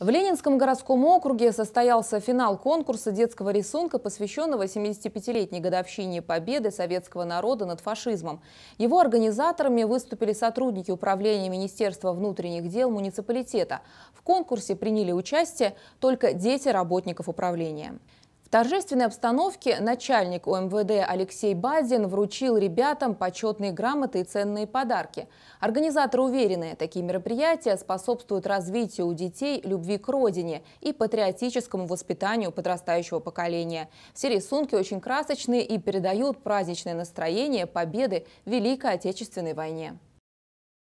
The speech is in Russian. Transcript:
В Ленинском городском округе состоялся финал конкурса детского рисунка, посвященного 75-летней годовщине победы советского народа над фашизмом. Его организаторами выступили сотрудники управления Министерства внутренних дел муниципалитета. В конкурсе приняли участие только дети работников управления. В торжественной обстановке начальник ОМВД Алексей Базин вручил ребятам почетные грамоты и ценные подарки. Организаторы уверены, такие мероприятия способствуют развитию у детей любви к родине и патриотическому воспитанию подрастающего поколения. Все рисунки очень красочные и передают праздничное настроение победы в Великой Отечественной войне.